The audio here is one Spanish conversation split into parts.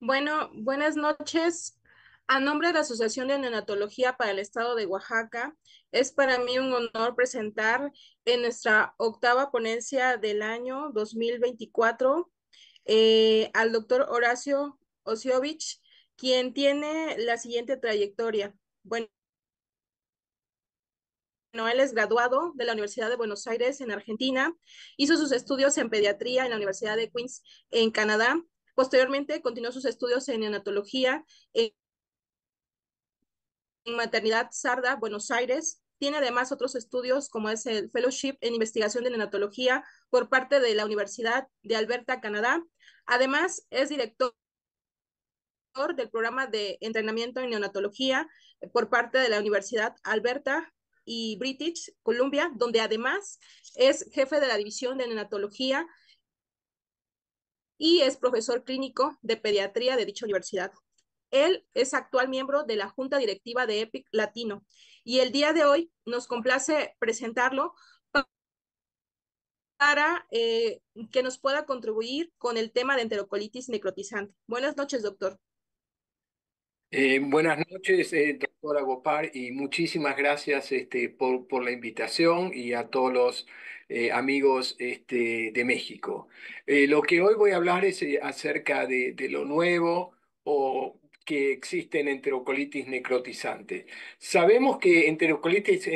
Bueno, buenas noches. A nombre de la Asociación de Neonatología para el Estado de Oaxaca, es para mí un honor presentar en nuestra octava ponencia del año 2024 eh, al doctor Horacio Osiovich, quien tiene la siguiente trayectoria. Bueno. Noel es graduado de la Universidad de Buenos Aires en Argentina, hizo sus estudios en pediatría en la Universidad de Queens en Canadá, posteriormente continuó sus estudios en neonatología en maternidad sarda, Buenos Aires. Tiene además otros estudios como es el Fellowship en Investigación de Neonatología por parte de la Universidad de Alberta, Canadá. Además, es director del programa de entrenamiento en neonatología por parte de la Universidad Alberta y British Columbia, donde además es jefe de la división de neonatología y es profesor clínico de pediatría de dicha universidad. Él es actual miembro de la Junta Directiva de EPIC Latino y el día de hoy nos complace presentarlo para eh, que nos pueda contribuir con el tema de enterocolitis necrotizante. Buenas noches, doctor. Eh, buenas noches, eh, doctora Gopar, y muchísimas gracias este, por, por, la invitación y a todos los eh, amigos este, de México. Eh, lo que hoy voy a hablar es acerca de, de, lo nuevo o que existen enterocolitis necrotizante. Sabemos que enterocolitis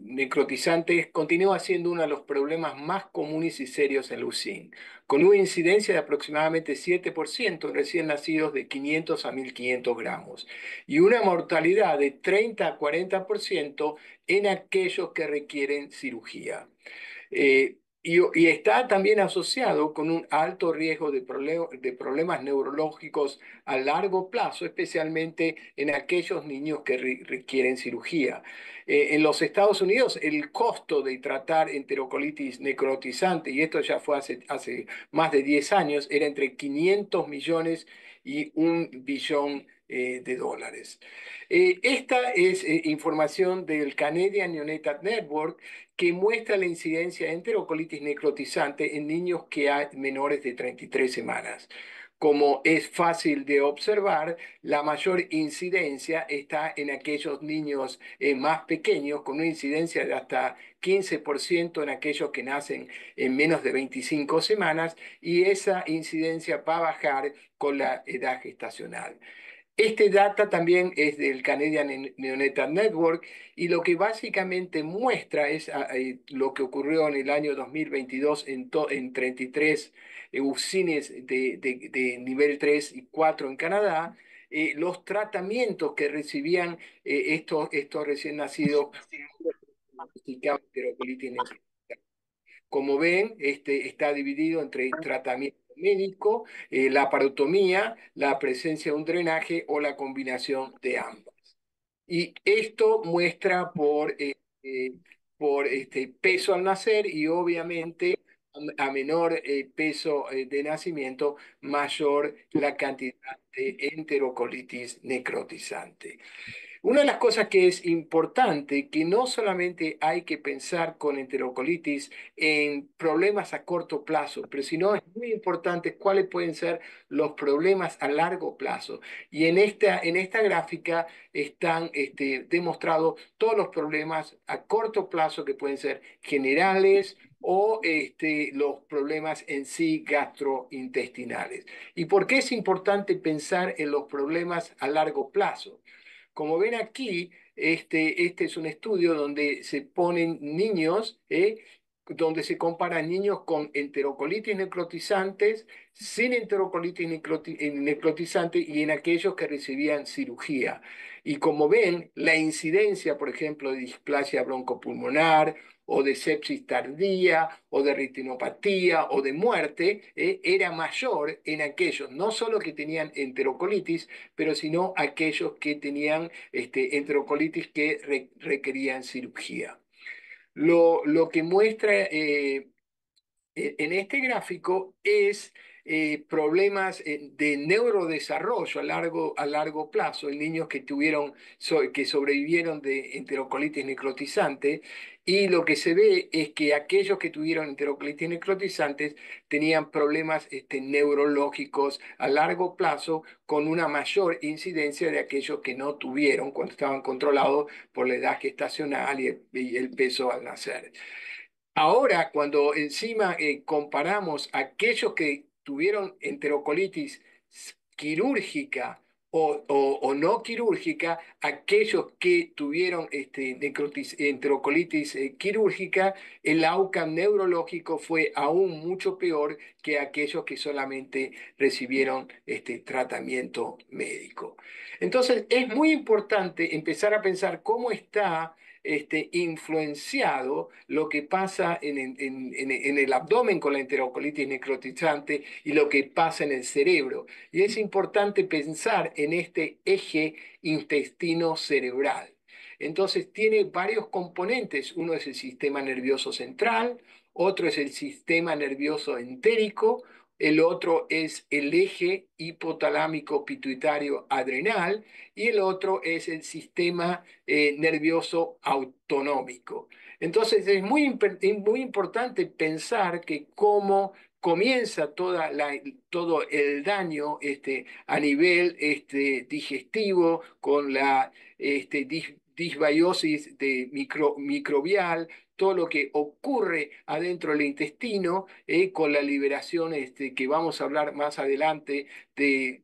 necrotizante continúa siendo uno de los problemas más comunes y serios en Lucín, con una incidencia de aproximadamente 7% en recién nacidos de 500 a 1500 gramos y una mortalidad de 30 a 40% en aquellos que requieren cirugía. Eh, y, está también asociado con un alto riesgo de, de, problemas neurológicos a largo plazo, especialmente en aquellos niños que requieren cirugía. Eh, en los Estados Unidos, el costo de tratar enterocolitis necrotizante, y esto ya fue hace, hace más de 10 años, era entre 500 millones y un billón eh, de dólares. Eh, esta es información del Canadian Neonatal Network que muestra la incidencia de enterocolitis necrotizante en niños que hay menores de 33 semanas. Como es fácil de observar, la mayor incidencia está en aquellos niños eh, más pequeños, con una incidencia de hasta 15% en aquellos que nacen en menos de 25 semanas, y esa incidencia va a bajar con la edad gestacional. Este data también es del Canadian Neonatal Network y lo que básicamente muestra es ah, eh, lo que ocurrió en el año 2022 en, 33 ucines eh, de, nivel 3 y 4 en Canadá, eh, los tratamientos que recibían estos, estos recién nacidos como ven, este está dividido entre tratamientos médico, eh, la parotomía, la presencia de un drenaje o la combinación de ambas. Y esto muestra por, eh, eh, por este peso al nacer y obviamente a menor peso de nacimiento, mayor la cantidad de enterocolitis necrotizante. Una de las cosas que es importante, que no solamente hay que pensar con enterocolitis en problemas a corto plazo, pero no es muy importante cuáles pueden ser los problemas a largo plazo. Y en esta, gráfica están este, demostrados todos los problemas a corto plazo que pueden ser generales, o este, los problemas en sí gastrointestinales. ¿Y por qué es importante pensar en los problemas a largo plazo? Como ven aquí, este, este, es un estudio donde se ponen niños, ¿eh? donde se comparan niños con enterocolitis necrotizantes, sin enterocolitis necrotizante y en aquellos que recibían cirugía. Y como ven, la incidencia, por ejemplo, de displasia broncopulmonar, o de sepsis tardía o de retinopatía o de muerte eh, era mayor en aquellos, no solo que tenían enterocolitis, pero sino aquellos que tenían este, enterocolitis que requerían cirugía. Lo, que muestra eh, e, en este gráfico es eh, problemas de neurodesarrollo a largo, a largo plazo en niños que tuvieron que sobrevivieron de enterocolitis necrotizante y lo que se ve es que aquellos que tuvieron enterocolitis necrotizantes tenían problemas este, neurológicos a largo plazo con una mayor incidencia de aquellos que no tuvieron cuando estaban controlados por la edad gestacional y el, peso al nacer. Ahora, cuando encima eh, comparamos aquellos que tuvieron enterocolitis quirúrgica, o, no quirúrgica, aquellos que tuvieron este, necrotis, enterocolitis eh, quirúrgica, el outcome neurológico fue aún mucho peor que aquellos que solamente recibieron este tratamiento médico. Entonces, es muy importante empezar a pensar cómo está este, influenciado lo que pasa en, en el abdomen con la enterocolitis necrotizante y lo que pasa en el cerebro. Y es importante pensar en este eje intestino cerebral. Entonces tiene varios componentes. Uno es el sistema nervioso central, otro es el sistema nervioso entérico, el otro es el eje hipotalámico pituitario adrenal y el otro es el sistema eh, nervioso autonómico. Entonces es muy, muy importante pensar que cómo comienza todo el daño este, a nivel este, digestivo con la este, disbiosis de micro, microbial, todo lo que ocurre adentro del intestino eh, con la liberación este, que vamos a hablar más adelante de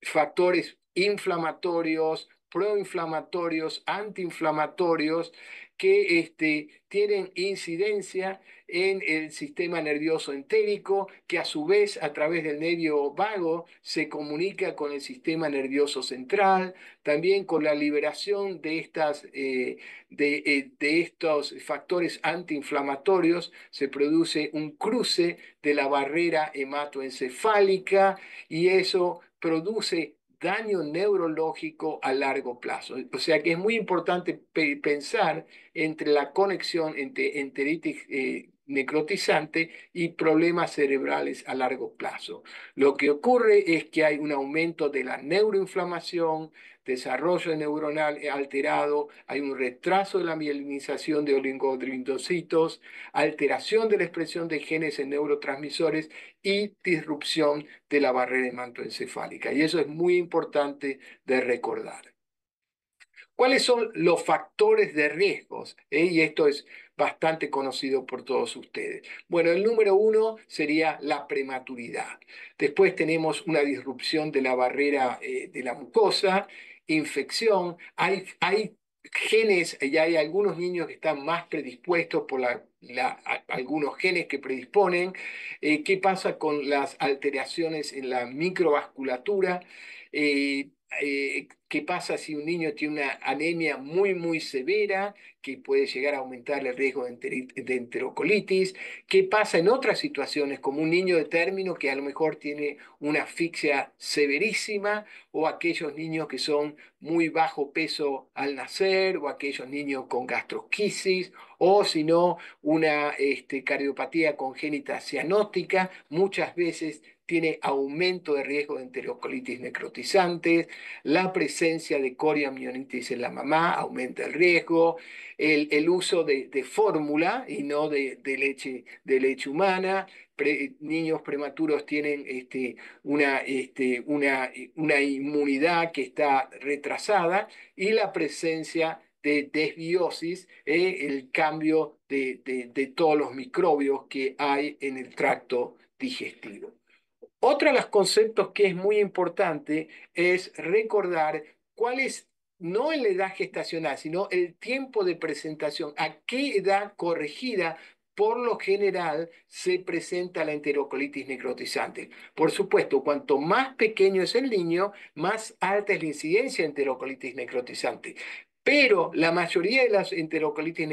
factores inflamatorios, proinflamatorios, antiinflamatorios, que este, tienen incidencia en el sistema nervioso entérico, que a su vez a través del nervio vago se comunica con el sistema nervioso central, también con la liberación de, estas, eh, eh, de, estos factores antiinflamatorios, se produce un cruce de la barrera hematoencefálica y eso produce daño neurológico a largo plazo. O sea que es muy importante pensar entre la conexión entre enteritis eh, necrotizante y problemas cerebrales a largo plazo. Lo que ocurre es que hay un aumento de la neuroinflamación, desarrollo neuronal alterado, hay un retraso de la mielinización de oligodrindocitos, alteración de la expresión de genes en neurotransmisores y disrupción de la barrera hematoencefálica. Y eso es muy importante de recordar. ¿Cuáles son los factores de riesgos? Eh? Y esto es bastante conocido por todos ustedes. Bueno, el número uno sería la prematuridad. Después tenemos una disrupción de la barrera eh, de la mucosa, infección. Hay, hay genes, y hay algunos niños que están más predispuestos por algunos genes que predisponen. Eh, ¿Qué pasa con las alteraciones en la microvasculatura? Eh, qué pasa si un niño tiene una anemia muy, muy severa, que puede llegar a aumentar el riesgo de, enterocolitis, qué pasa en otras situaciones, como un niño de término que a lo mejor tiene una asfixia severísima, o aquellos niños que son muy bajo peso al nacer, o aquellos niños con gastroquisis, o si no, una este, cardiopatía congénita cianótica, muchas veces tiene aumento de riesgo de enterocolitis necrotizantes, la presencia de coriamionitis en la mamá aumenta el riesgo, el, uso de, fórmula y no de, leche, de leche humana, niños prematuros tienen este, este, una, inmunidad que está retrasada y la presencia de desbiosis, eh, el cambio de todos los microbios que hay en el tracto digestivo. Otro de los conceptos que es muy importante es recordar cuál es no en la edad gestacional, sino el tiempo de presentación, a qué edad corregida por lo general se presenta la enterocolitis necrotizante. Por supuesto, cuanto más pequeño es el niño, más alta es la incidencia de enterocolitis necrotizante. Pero la mayoría de las enterocolitis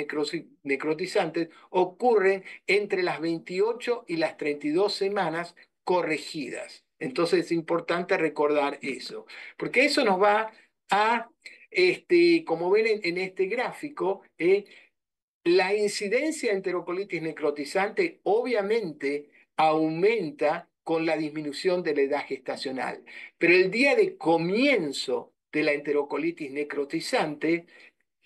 necrotizantes ocurren entre las 28 y las 32 semanas corregidas. Entonces es importante recordar eso, porque eso nos va a, este, como ven en, este gráfico, eh, la incidencia de enterocolitis necrotizante obviamente aumenta con la disminución de la edad gestacional, pero el día de comienzo de la enterocolitis necrotizante,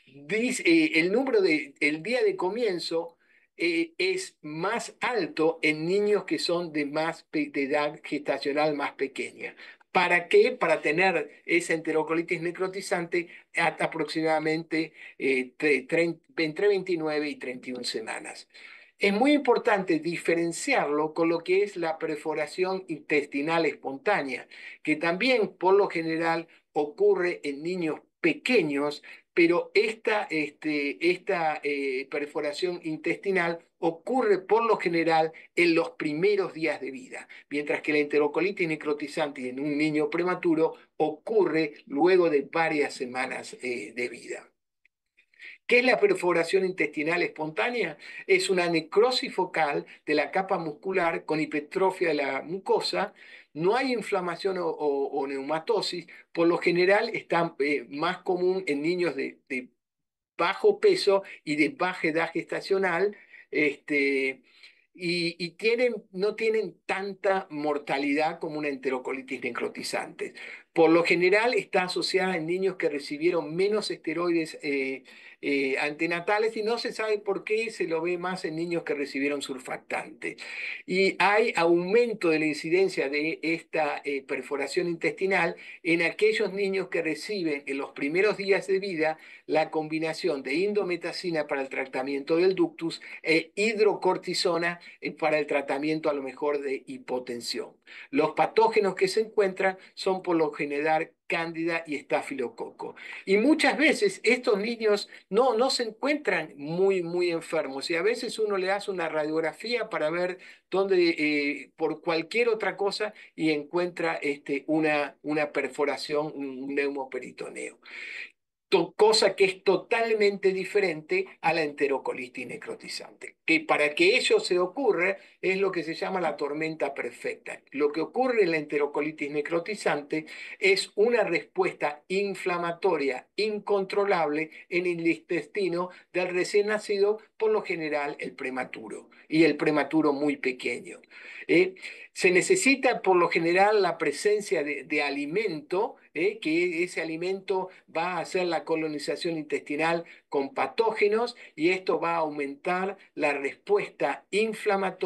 eh, el número de, el día de comienzo eh, es más alto en niños que son de, más, edad gestacional más pequeña. ¿Para qué? Para tener esa enterocolitis necrotizante hasta aproximadamente eh, entre 29 y 31 semanas. Es muy importante diferenciarlo con lo que es la perforación intestinal espontánea, que también por lo general ocurre en niños pequeños pero esta, este, eh, perforación intestinal ocurre por lo general en los primeros días de vida, mientras que la enterocolitis necrotizante en un niño prematuro ocurre luego de varias semanas eh, de vida. ¿Qué es la perforación intestinal espontánea? Es una necrosis focal de la capa muscular con hipertrofia de la mucosa no hay inflamación o, neumatosis, por lo general está eh, más común en niños de, bajo peso y de baja edad gestacional, este, y, tienen, no tienen tanta mortalidad como una enterocolitis necrotizante. Por lo general está asociada en niños que recibieron menos esteroides eh, eh, antenatales y no se sabe por qué se lo ve más en niños que recibieron surfactante. Y hay aumento de la incidencia de esta eh, perforación intestinal en aquellos niños que reciben en los primeros días de vida la combinación de indometacina para el tratamiento del ductus e hidrocortisona eh, para el tratamiento a lo mejor de hipotensión. Los patógenos que se encuentran son por lo general cándida y estafilococo. Y muchas veces estos niños no, no se encuentran muy, muy enfermos y a veces uno le hace una radiografía para ver dónde, eh, por cualquier otra cosa, y encuentra este, una, una perforación, un neumoperitoneo cosa que es totalmente diferente a la enterocolitis necrotizante, que para que eso se ocurra es lo que se llama la tormenta perfecta. Lo que ocurre en la enterocolitis necrotizante es una respuesta inflamatoria incontrolable en el intestino del recién nacido, por lo general el prematuro, y el prematuro muy pequeño. Eh, se necesita por lo general la presencia de alimento, ¿eh? que ese alimento va a hacer la colonización intestinal con patógenos y esto va a aumentar la respuesta inflamatoria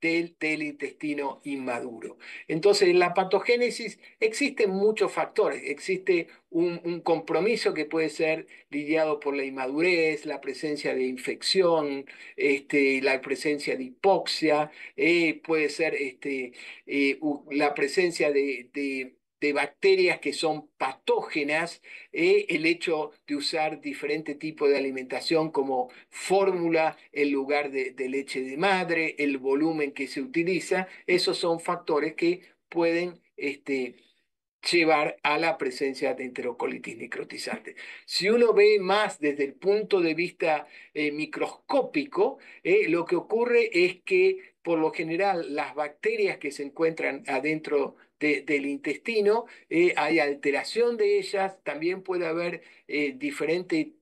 del, intestino inmaduro. Entonces, en la patogénesis existen muchos factores. Existe un, compromiso que puede ser lidiado por la inmadurez, la presencia de infección, este, la presencia de hipoxia, eh, puede ser este, eh, la presencia de de bacterias que son patógenas, eh, el hecho de usar diferente tipo de alimentación como fórmula en lugar de, leche de madre, el volumen que se utiliza, esos son factores que pueden este, llevar a la presencia de enterocolitis necrotizante. Si uno ve más desde el punto de vista eh, microscópico, eh, lo que ocurre es que por lo general las bacterias que se encuentran adentro del intestino, eh, hay alteración de ellas, también puede haber diferentes eh, diferente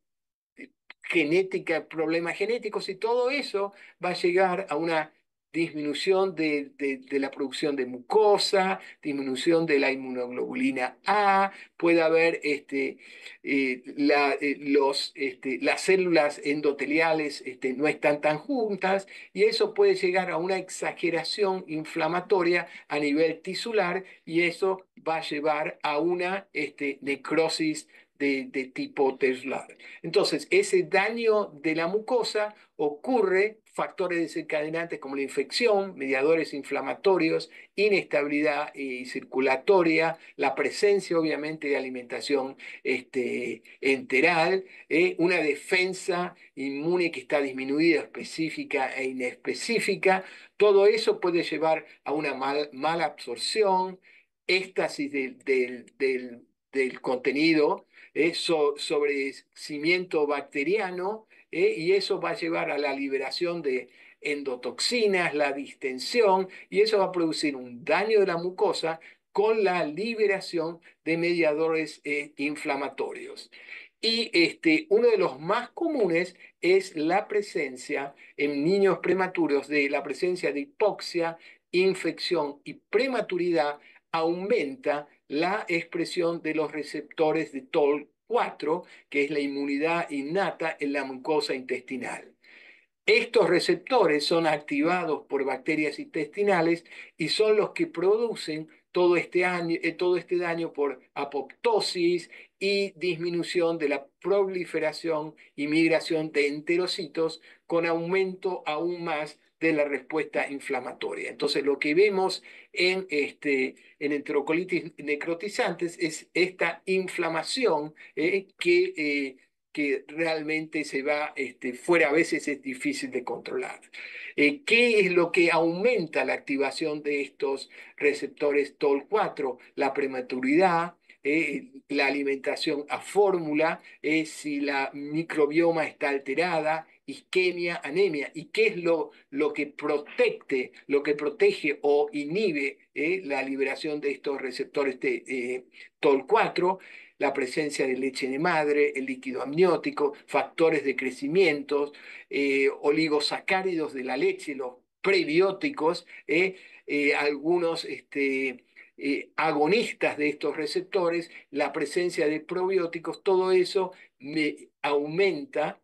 eh, genética, problemas genéticos y todo eso va a llegar a una disminución de, la producción de mucosa, disminución de la inmunoglobulina A, puede haber este, eh, eh, los, este, las células endoteliales este, no están tan juntas y eso puede llegar a una exageración inflamatoria a nivel tisular y eso va a llevar a una este, necrosis de, de, tipo tesular. Entonces, ese daño de la mucosa ocurre factores desencadenantes como la infección, mediadores inflamatorios, inestabilidad eh, circulatoria, la presencia obviamente de alimentación este, enteral, eh, una defensa inmune que está disminuida específica e inespecífica, todo eso puede llevar a una mala absorción, éxtasis del, contenido eso eh, sobre cimiento bacteriano, ¿eh? y eso va a llevar a la liberación de endotoxinas, la distensión, y eso va a producir un daño de la mucosa con la liberación de mediadores eh, inflamatorios. Y este, uno de los más comunes es la presencia en niños prematuros de la presencia de hipoxia, infección y prematuridad aumenta la expresión de los receptores de tol 4, que es la inmunidad innata en la mucosa intestinal. Estos receptores son activados por bacterias intestinales y son los que producen todo este, año, eh, todo este daño por apoptosis y disminución de la proliferación y migración de enterocitos con aumento aún más de la respuesta inflamatoria. Entonces, lo que vemos en, este, en enterocolitis necrotizantes es esta inflamación eh, que eh, que realmente se va este, fuera, a veces es difícil de controlar. Eh, ¿Qué es lo que aumenta la activación de estos receptores TOL4? La prematuridad, eh, la alimentación a fórmula, eh, si la microbioma está alterada, isquemia, anemia, y qué es lo, que protege, lo que protege o inhibe la liberación de estos receptores de TOL4, la presencia de leche de madre, el líquido amniótico, factores de crecimiento, eh, oligosacáridos de la leche, los prebióticos, eh, eh, algunos este, agonistas de estos receptores, la presencia de probióticos, todo eso me aumenta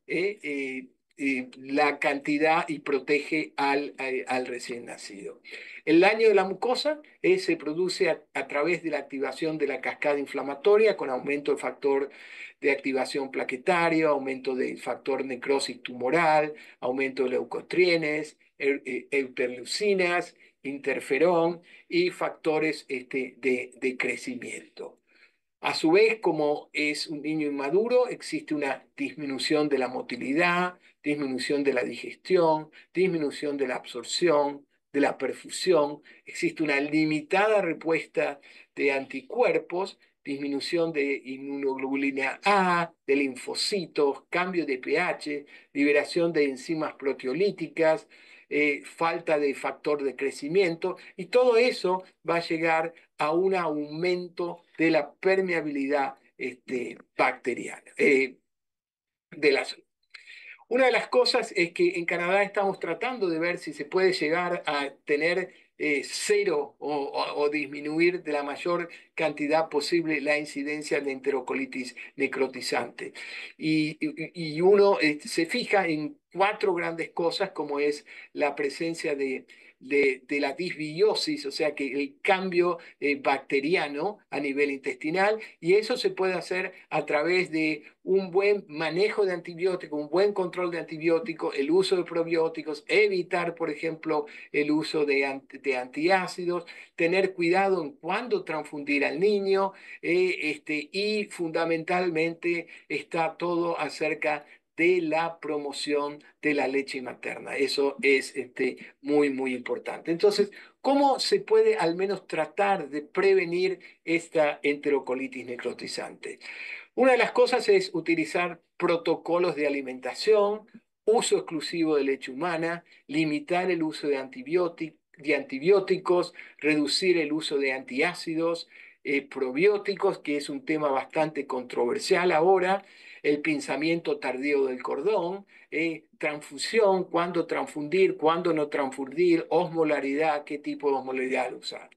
eh, la cantidad y protege eh, al, recién nacido. El daño de la mucosa eh, se produce a, través de la activación de la cascada inflamatoria con aumento del factor de activación plaquetario, aumento del factor necrosis tumoral, aumento de leucotrienes, er, euterleucinas, interferón y factores este, de crecimiento. A su vez, como es un niño inmaduro, existe una disminución de la motilidad, disminución de la digestión, disminución de la absorción, de la perfusión, existe una limitada respuesta de anticuerpos, disminución de inmunoglobulina A, de linfocitos, cambio de pH, liberación de enzimas proteolíticas, eh, falta de factor de crecimiento, y todo eso va a llegar a un aumento de la permeabilidad este, bacteriana eh, de la Una de las cosas es que en Canadá estamos tratando de ver si se puede llegar a tener eh, cero o, disminuir de la mayor cantidad posible la incidencia de enterocolitis necrotizante. Y, uno este, se fija en cuatro grandes cosas como es la presencia de de, la disbiosis, o sea, que el cambio eh, bacteriano a nivel intestinal, y eso se puede hacer a través de un buen manejo de antibióticos, un buen control de antibióticos, el uso de probióticos, evitar, por ejemplo, el uso de, antiácidos, tener cuidado en cuándo transfundir al niño, eh, este, y fundamentalmente está todo acerca de la promoción de la leche materna. Eso es este, muy, muy importante. Entonces, ¿cómo se puede al menos tratar de prevenir esta enterocolitis necrotizante? Una de las cosas es utilizar protocolos de alimentación, uso exclusivo de leche humana, limitar el uso de, antibióticos, reducir el uso de antiácidos, eh, probióticos, que es un tema bastante controversial ahora, el pensamiento tardío del cordón, eh, transfusión, cuándo transfundir, cuándo no transfundir, osmolaridad, qué tipo de osmolaridad usar.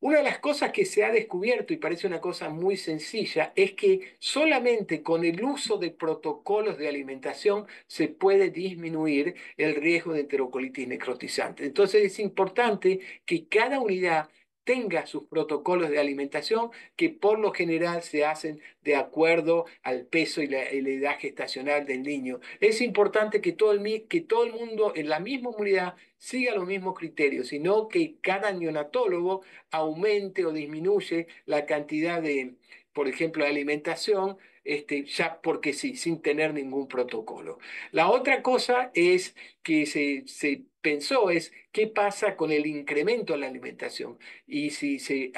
Una de las cosas que se ha descubierto, y parece una cosa muy sencilla, es que solamente con el uso de protocolos de alimentación se puede disminuir el riesgo de enterocolitis necrotizante. Entonces es importante que cada unidad tenga sus protocolos de alimentación que por lo general se hacen de acuerdo al peso y la, edad gestacional del niño. Es importante que todo, el, que todo el mundo en la misma unidad siga los mismos criterios, sino que cada neonatólogo aumente o disminuye la cantidad de, por ejemplo, de alimentación, este, ya porque sí, sin tener ningún protocolo. La otra cosa es que se pensó es qué pasa con el incremento en la alimentación y si se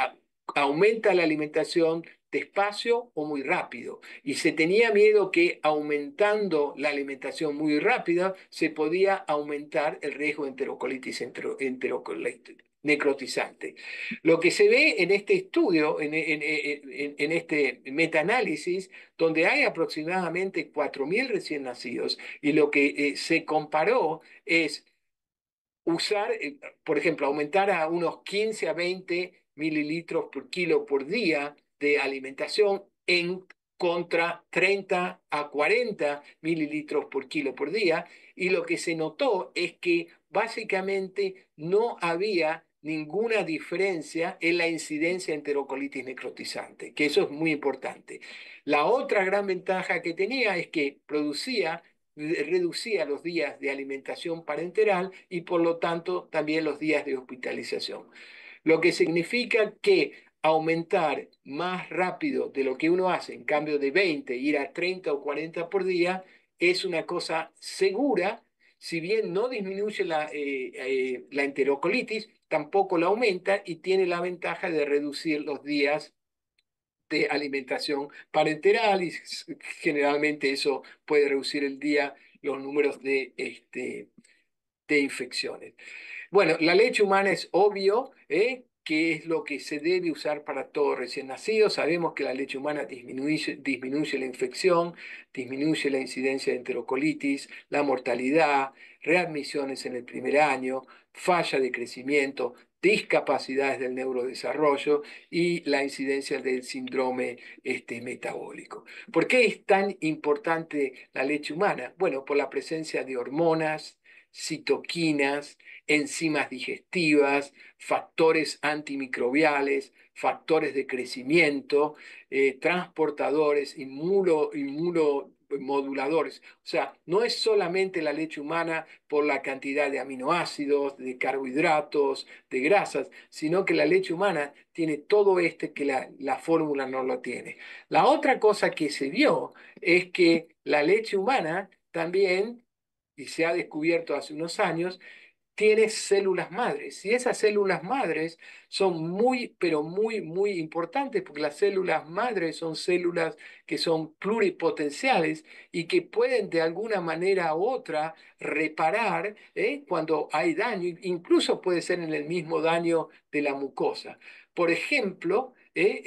aumenta la alimentación despacio o muy rápido. Y se tenía miedo que aumentando la alimentación muy rápida se podía aumentar el riesgo de enterocolitis necrotizante. Lo que se ve en este estudio, en, en, en, en este metaanálisis, donde hay aproximadamente 4.000 recién nacidos, y lo que eh, se comparó es usar, eh, por ejemplo, aumentar a unos 15 a 20 mililitros por kilo por día de alimentación en contra 30 a 40 mililitros por kilo por día. Y lo que se notó es que básicamente no había ninguna diferencia en la incidencia de enterocolitis necrotizante, que eso es muy importante. La otra gran ventaja que tenía es que producía eh, reducía los días de alimentación parenteral y por lo tanto también los días de hospitalización. Lo que significa que aumentar más rápido de lo que uno hace, en cambio de 20, ir a 30 o 40 por día, es una cosa segura, si bien no disminuye eh, eh, la, enterocolitis, tampoco la aumenta y tiene la ventaja de reducir los días de alimentación parenteral y generalmente eso puede reducir el día los números de, este, de infecciones. Bueno, la leche humana es obvio, ¿eh? que es lo que se debe usar para todos recién nacidos Sabemos que la leche humana disminuye la infección, disminuye la incidencia de enterocolitis, la mortalidad, readmisiones en el primer año, falla de crecimiento, discapacidades del neurodesarrollo y la incidencia del síndrome este, metabólico. ¿Por qué es tan importante la leche humana? Bueno, por la presencia de hormonas, citoquinas, enzimas digestivas, factores antimicrobiales, factores de crecimiento, eh, transportadores, inmuno, moduladores. O sea, no es solamente la leche humana por la cantidad de aminoácidos, de carbohidratos, de grasas, sino que la leche humana tiene todo este que la, la fórmula no lo tiene. La otra cosa que se vio es que la leche humana también, y se ha descubierto hace unos años, tiene células madres. Y esas células madres son muy, pero muy, muy importantes, porque las células madres son células que son pluripotenciales y que pueden de alguna manera u otra reparar ¿eh? cuando hay daño, incluso puede ser en el mismo daño de la mucosa. Por ejemplo, ¿eh?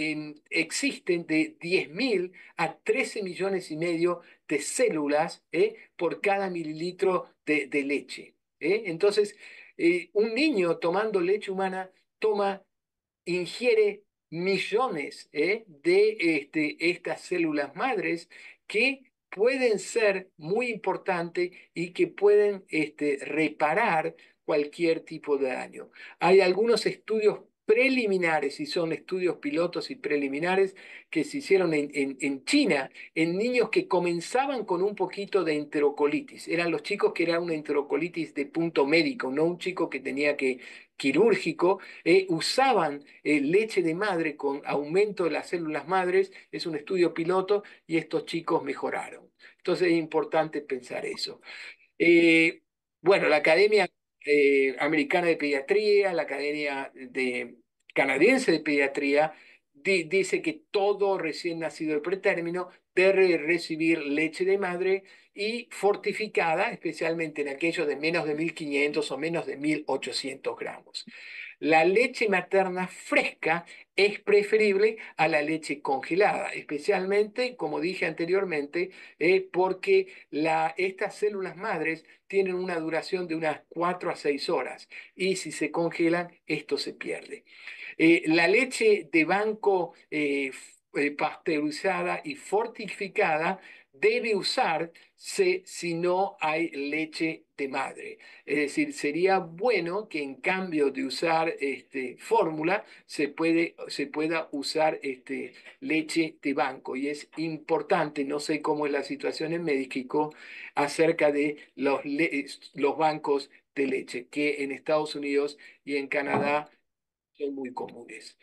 Eh, existen de 10.000 a 13 millones y medio de células por cada mililitro de leche. ¿eh? Entonces, eh, un niño tomando leche humana toma, ingiere millones ¿eh? de este, estas células madres que pueden ser muy importantes y que pueden este, reparar cualquier tipo de daño. Hay algunos estudios preliminares, y son estudios pilotos y preliminares que se hicieron en, China, en niños que comenzaban con un poquito de enterocolitis. Eran los chicos que era una enterocolitis de punto médico, no un chico que tenía que quirúrgico, eh, usaban eh, leche de madre con aumento de las células madres, es un estudio piloto, y estos chicos mejoraron. Entonces es importante pensar eso. Eh, bueno, la academia eh, americana de Pediatría, la Academia de, Canadiense de Pediatría, dice que todo recién nacido el pretérmino debe recibir leche de madre y fortificada, especialmente en aquellos de menos de 1500 o menos de 1800 gramos la leche materna fresca es preferible a la leche congelada, especialmente, como dije anteriormente, eh, porque estas células madres tienen una duración de unas 4 a 6 horas y si se congelan, esto se pierde. Eh, la leche de banco eh, pasteurizada y fortificada debe usar si no hay leche de madre. Es decir, sería bueno que en cambio de usar este, fórmula se, puede, se pueda usar este, leche de banco. Y es importante, no sé cómo es la situación en México acerca de los, los bancos de leche, que en Estados Unidos y en Canadá son muy comunes.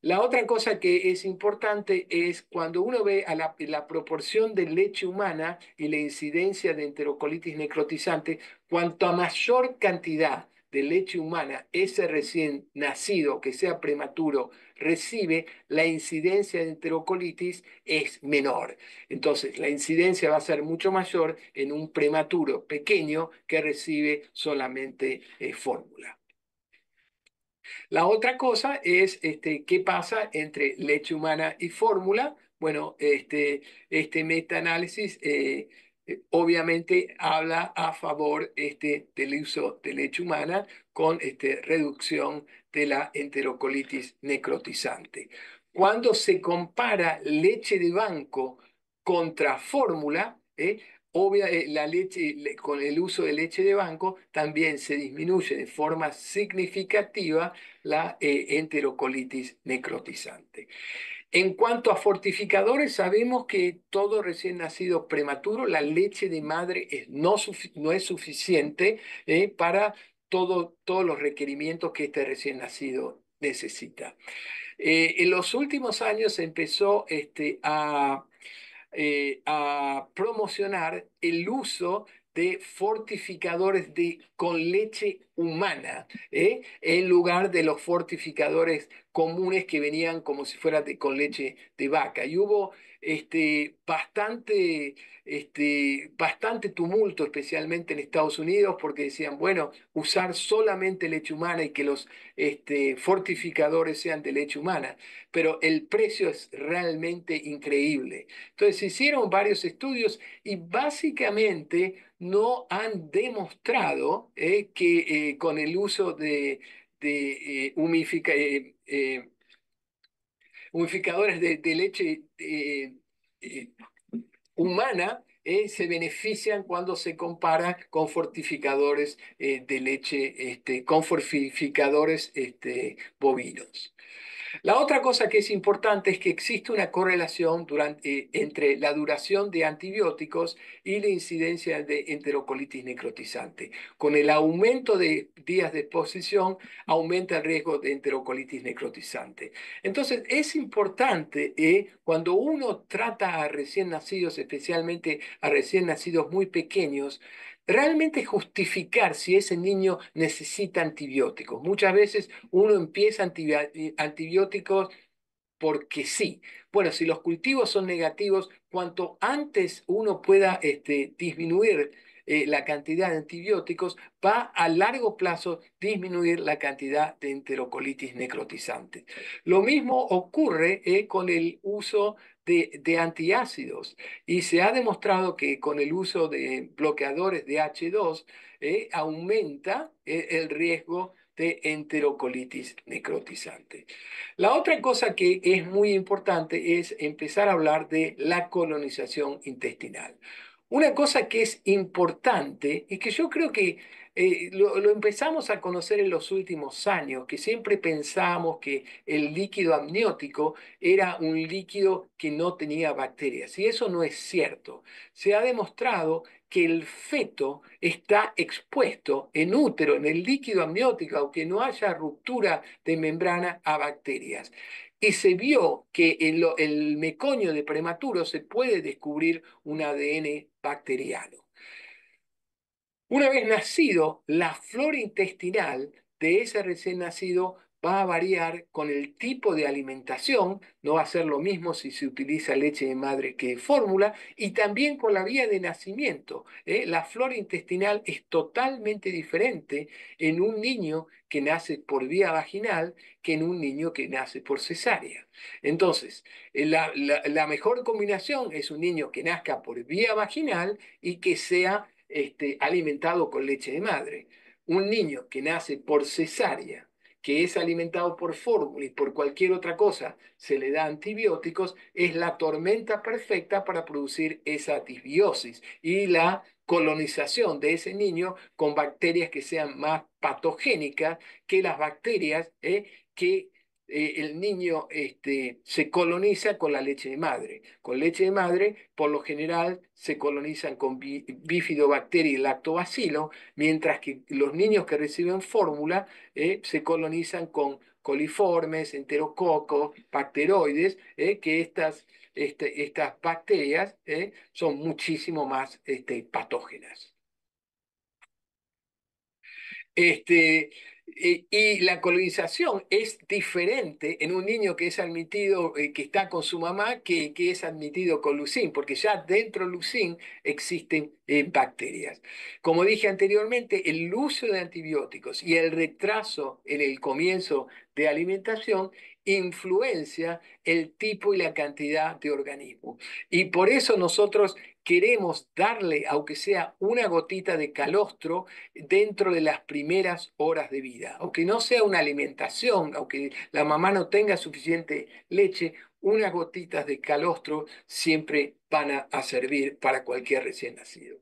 La otra cosa que es importante es cuando uno ve a la, proporción de leche humana y la incidencia de enterocolitis necrotizante, cuanto a mayor cantidad de leche humana ese recién nacido, que sea prematuro, recibe, la incidencia de enterocolitis es menor. Entonces, la incidencia va a ser mucho mayor en un prematuro pequeño que recibe solamente eh, fórmula. La otra cosa es este, qué pasa entre leche humana y fórmula. Bueno, este, este metaanálisis eh, eh, obviamente habla a favor este, del uso de leche humana con este, reducción de la enterocolitis necrotizante. Cuando se compara leche de banco contra fórmula, ¿eh? Obvia, eh, la leche, con el uso de leche de banco también se disminuye de forma significativa la eh, enterocolitis necrotizante. En cuanto a fortificadores, sabemos que todo recién nacido prematuro, la leche de madre no, es suficiente eh, para todo, todos los requerimientos que este recién nacido necesita. en los últimos años se empezó este, a eh, a promocionar el uso de fortificadores de, con leche humana, ¿eh? en lugar de los fortificadores comunes que venían como si fuera con leche de vaca. Y hubo este, bastante, este, bastante tumulto, especialmente en Estados Unidos, porque decían, bueno, usar solamente leche humana y que los este, fortificadores sean de leche humana, pero el precio es realmente increíble. Entonces se hicieron varios estudios y básicamente no han demostrado eh, que eh, con el uso de, de eh, humificadores de, de leche eh, eh, humana eh, se benefician cuando se compara con fortificadores de leche, este, con fortificadores este, bovinos. La otra cosa que es importante es que existe una correlación durante, eh, entre la duración de antibióticos y la incidencia de enterocolitis necrotizante. Con el aumento de días de exposición, aumenta el riesgo de enterocolitis necrotizante. Entonces, es importante eh, cuando uno trata a recién nacidos, especialmente a recién nacidos muy pequeños, realmente justificar si ese niño necesita antibióticos. Muchas veces uno empieza antibióticos porque sí. Bueno, si los cultivos son negativos, cuanto antes uno pueda este, disminuir eh, la cantidad de antibióticos, va a largo plazo disminuir la cantidad de enterocolitis necrotizante. Lo mismo ocurre eh, con el uso de, antiácidos y se ha demostrado que con el uso de bloqueadores de H2 eh, aumenta eh, el riesgo de enterocolitis necrotizante. La otra cosa que es muy importante es empezar a hablar de la colonización intestinal. Una cosa que es importante y que yo creo que eh, lo, empezamos a conocer en los últimos años, que siempre pensábamos que el líquido amniótico era un líquido que no tenía bacterias. Y eso no es cierto. Se ha demostrado que el feto está expuesto en útero, en el líquido amniótico, aunque no haya ruptura de membrana a bacterias. Y se vio que en el meconio de prematuro se puede descubrir un ADN bacteriano. Una vez nacido, la flora intestinal de ese recién nacido va a variar con el tipo de alimentación, no va a ser lo mismo si se utiliza leche de madre que fórmula, y también con la vía de nacimiento. ¿eh? La flora intestinal es totalmente diferente en un niño que nace por vía vaginal que en un niño que nace por cesárea. Entonces, eh, la mejor combinación es un niño que nazca por vía vaginal y que sea este, alimentado con leche de madre. Un niño que nace por cesárea, que es alimentado por fórmula y por cualquier otra cosa, se le da antibióticos, es la tormenta perfecta para producir esa disbiosis y la colonización de ese niño con bacterias que sean más patogénicas que las bacterias eh, que eh, el niño este, se coloniza con la leche de madre. Con leche de madre, por lo general, se colonizan con bifidobacteria y lactobacilo, mientras que los niños que reciben fórmula eh, se colonizan con coliformes, enterococos, bacteroides, eh, que estas, este, estas bacterias son muchísimo más este, patógenas. Este, y, la colonización es diferente en un niño que es admitido, eh, que está con su mamá, que, es admitido con Lucín, porque ya dentro de Lucín existen eh, bacterias. Como dije anteriormente, el uso de antibióticos y el retraso en el comienzo de alimentación influencia el tipo y la cantidad de organismos. Y por eso nosotros queremos darle, aunque sea una gotita de calostro, dentro de las primeras horas de vida. Aunque no sea una alimentación, aunque la mamá no tenga suficiente leche, unas gotitas de calostro siempre van a, servir para cualquier recién nacido.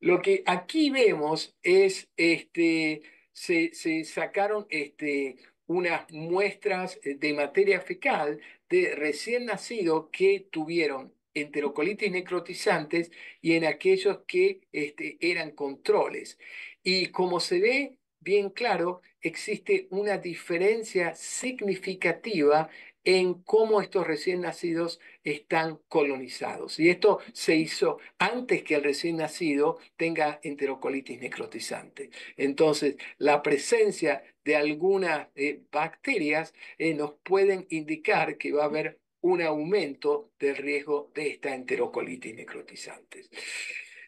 Lo que aquí vemos es, este, se, sacaron este, unas muestras eh, de materia fecal de recién nacido que tuvieron enterocolitis necrotizantes y en aquellos que este, eran controles. Y como se ve bien claro, existe una diferencia significativa en cómo estos recién nacidos están colonizados. Y esto se hizo antes que el recién nacido tenga enterocolitis necrotizante. Entonces, la presencia de algunas eh, bacterias eh, nos pueden indicar que va a haber un aumento del riesgo de esta enterocolitis necrotizante.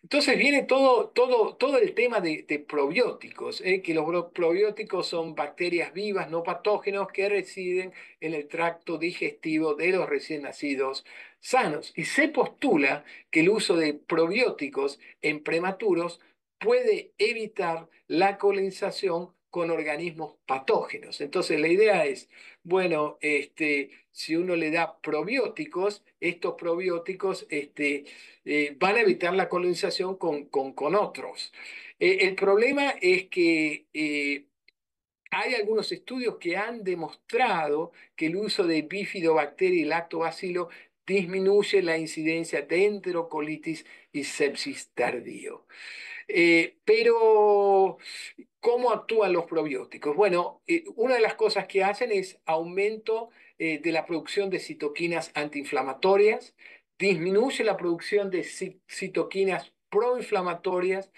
Entonces viene todo, todo, todo el tema de, probióticos, ¿eh? que los probióticos son bacterias vivas, no patógenos, que residen en el tracto digestivo de los recién nacidos sanos. Y se postula que el uso de probióticos en prematuros puede evitar la colonización con organismos patógenos. Entonces la idea es, bueno, este, si uno le da probióticos, estos probióticos este, eh, van a evitar la colonización con, otros. Eh, el problema es que eh, hay algunos estudios que han demostrado que el uso de bifidobacteria y lactobacilo disminuye la incidencia de enterocolitis y sepsis tardío. Eh, pero, ¿cómo actúan los probióticos? Bueno, eh, una de las cosas que hacen es aumento eh, de la producción de citoquinas antiinflamatorias, disminuye la producción de citoquinas proinflamatorias,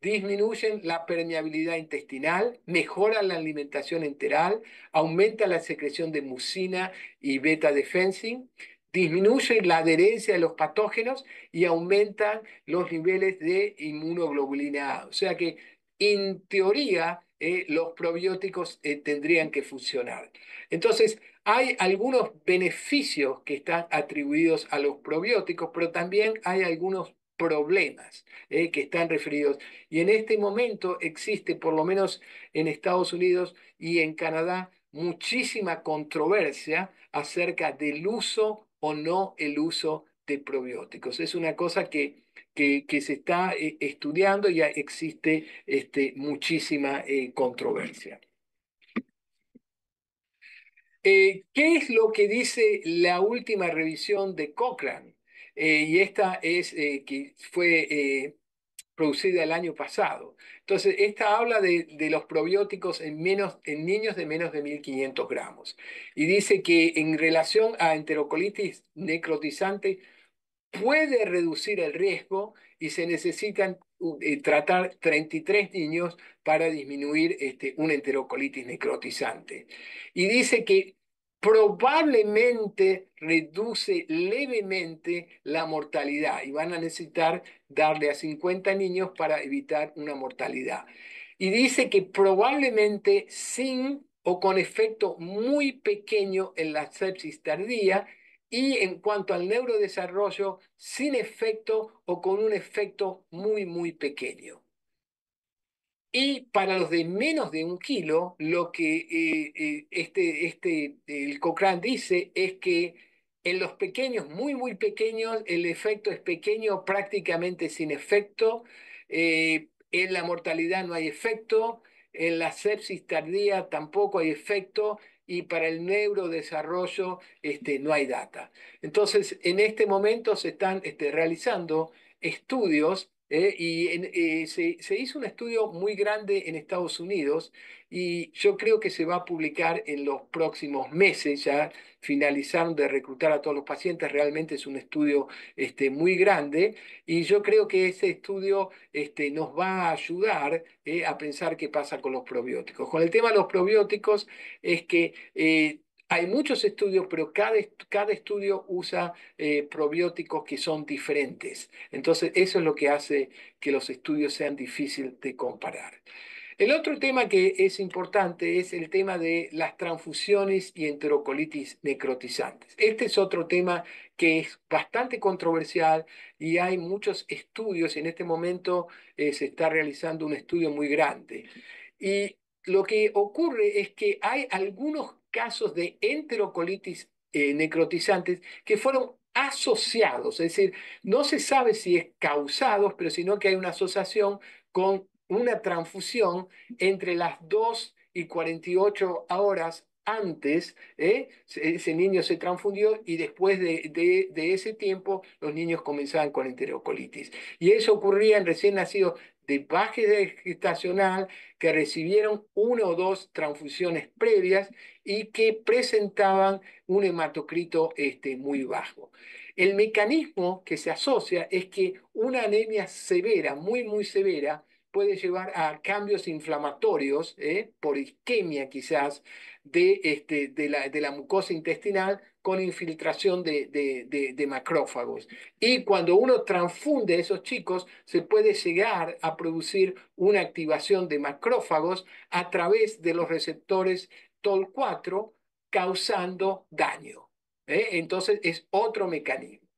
disminuyen la permeabilidad intestinal, mejora la alimentación enteral, aumenta la secreción de mucina y beta-defensin, disminuye la adherencia de los patógenos y aumentan los niveles de inmunoglobulina A. O sea que, en teoría, eh, los probióticos eh, tendrían que funcionar. Entonces, hay algunos beneficios que están atribuidos a los probióticos, pero también hay algunos problemas eh, que están referidos. Y en este momento existe, por lo menos en Estados Unidos y en Canadá, muchísima controversia acerca del uso o no el uso de probióticos. Es una cosa que, se está eh, estudiando y ya existe este, muchísima eh, controversia. Eh, ¿Qué es lo que dice la última revisión de Cochrane? y esta es que fue producida el año pasado. Entonces, esta habla de, los probióticos en, niños de menos de 1.500 gramos. Y dice que en relación a enterocolitis necrotizante, puede reducir el riesgo y se necesitan uh, eh, tratar 33 niños para disminuir este, una enterocolitis necrotizante. Y dice que probablemente reduce levemente la mortalidad y van a necesitar darle a 50 niños para evitar una mortalidad. Y dice que probablemente sin o con efecto muy pequeño en la sepsis tardía y en cuanto al neurodesarrollo, sin efecto o con un efecto muy, muy pequeño. Y para los de menos de un kilo, lo que eh, eh, este, este, el Cochrane dice es que en los pequeños, muy, muy pequeños, el efecto es pequeño, prácticamente sin efecto. Eh, en la mortalidad no hay efecto, en la sepsis tardía tampoco hay efecto y para el neurodesarrollo este, no hay data. Entonces, en este momento se están este, realizando estudios ¿eh? y eh, se, hizo un estudio muy grande en Estados Unidos y yo creo que se va a publicar en los próximos meses. Ya finalizaron de reclutar a todos los pacientes, realmente es un estudio este, muy grande y yo creo que ese estudio este, nos va a ayudar ¿eh? a pensar qué pasa con los probióticos. Con el tema de los probióticos es que hay muchos estudios, pero cada, cada estudio usa eh, probióticos que son diferentes. Entonces, eso es lo que hace que los estudios sean difíciles de comparar. El otro tema que es importante es el tema de las transfusiones y enterocolitis necrotizantes. Este es otro tema que es bastante controversial y hay muchos estudios. En este momento eh, se está realizando un estudio muy grande. Y lo que ocurre es que hay algunos casos de enterocolitis eh, necrotizantes que fueron asociados, es decir, no se sabe si es causados, pero sino que hay una asociación con una transfusión entre las 2 y 48 horas antes, ¿eh? ese niño se transfundió y después de, de, ese tiempo los niños comenzaban con enterocolitis. Y eso ocurría en recién nacidos de baje gestacional que recibieron una o dos transfusiones previas y que presentaban un hematocrito este, muy bajo. El mecanismo que se asocia es que una anemia severa, muy, muy severa, puede llevar a cambios inflamatorios, ¿eh? por isquemia quizás, de este, la mucosa intestinal, con infiltración de, macrófagos. Y cuando uno transfunde esos chicos, se puede llegar a producir una activación de macrófagos a través de los receptores TOL4, causando daño. ¿eh? Entonces es otro mecanismo.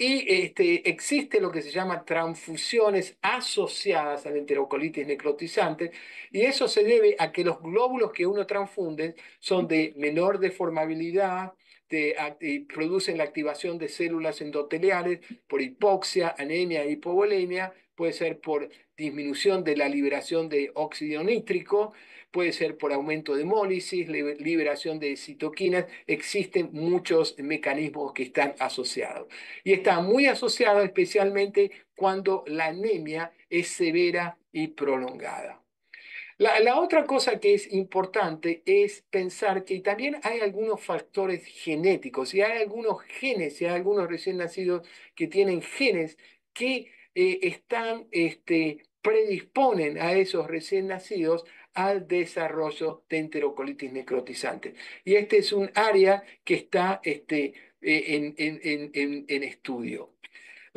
Y este, existe lo que se llama transfusiones asociadas a la enterocolitis necrotizante, y eso se debe a que los glóbulos que uno transfunde son de menor deformabilidad, este, producen la activación de células endoteliales por hipoxia, anemia, e hipovolemia, puede ser por disminución de la liberación de óxido nítrico, puede ser por aumento de hemólisis, liberación de citoquinas, existen muchos mecanismos que están asociados. Y está muy asociado especialmente cuando la anemia es severa y prolongada. La, otra cosa que es importante es pensar que también hay algunos factores genéticos, y hay algunos genes, y hay algunos recién nacidos que tienen genes que eh, están, este, predisponen a esos recién nacidos al desarrollo de enterocolitis necrotizante. Y este es un área que está este, eh, en estudio.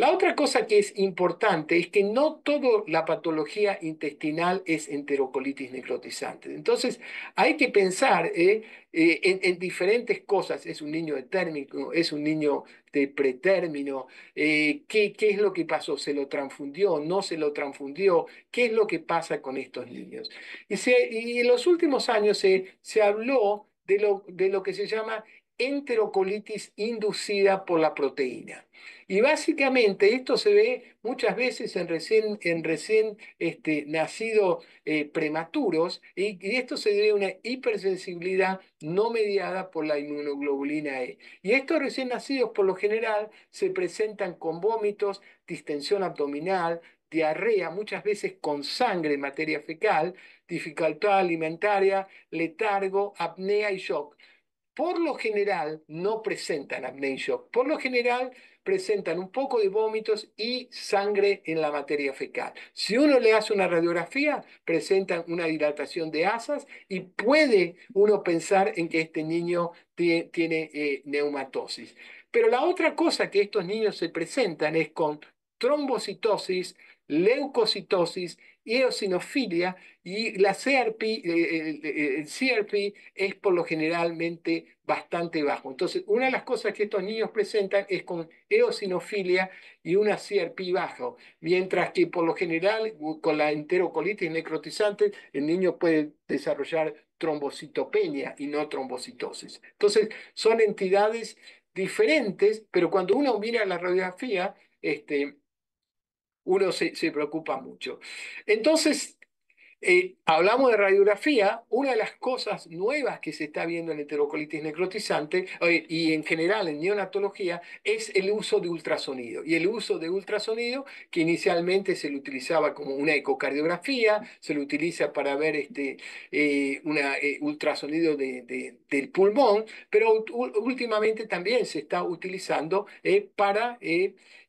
La otra cosa que es importante es que no toda la patología intestinal es enterocolitis necrotizante. Entonces, hay que pensar ¿eh? Eh, en, diferentes cosas. ¿Es un niño de término? ¿Es un niño de pretérmino? Eh, ¿qué, es lo que pasó? ¿Se lo transfundió? ¿No se lo transfundió? ¿Qué es lo que pasa con estos niños? Y, en los últimos años se, habló de lo, de lo que se llama enterocolitis inducida por la proteína. Y básicamente esto se ve muchas veces en recién, en recién este, nacidos eh, prematuros y, esto se debe a una hipersensibilidad no mediada por la inmunoglobulina E. Y estos recién nacidos por lo general se presentan con vómitos, distensión abdominal, diarrea, muchas veces con sangre en materia fecal, dificultad alimentaria, letargo, apnea y shock por lo general no presentan apnea shock. Por lo general presentan un poco de vómitos y sangre en la materia fecal. Si uno le hace una radiografía, presentan una dilatación de asas y puede uno pensar en que este niño tiene, eh, neumatosis. Pero la otra cosa que estos niños se presentan es con trombocitosis, leucocitosis, eosinofilia y la CRP, eh, eh, eh, el CRP es por lo generalmente bastante bajo. Entonces, una de las cosas que estos niños presentan es con eosinofilia y una CRP bajo, mientras que por lo general con la enterocolitis necrotizante el niño puede desarrollar trombocitopenia y no trombocitosis. Entonces, son entidades diferentes, pero cuando uno mira la radiografía, este, uno se, se preocupa mucho. Entonces, eh, hablamos de radiografía, una de las cosas nuevas que se está viendo en heterocolitis necrotizante y en general en neonatología es el uso de ultrasonido. Y el uso de ultrasonido, que inicialmente se lo utilizaba como una ecocardiografía, se lo utiliza para ver este, eh, eh, ultrasonido del pulmón, pero últimamente también se está utilizando para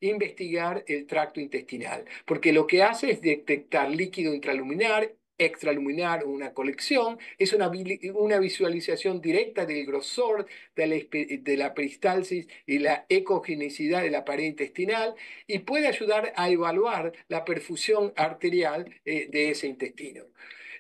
investigar el tracto intestinal, porque lo que hace es detectar líquido intraluminar, extraluminar una colección, es una, visualización directa del grosor de la, de la peristalsis y la ecogenicidad de la pared intestinal y puede ayudar a evaluar la perfusión arterial eh, de ese intestino.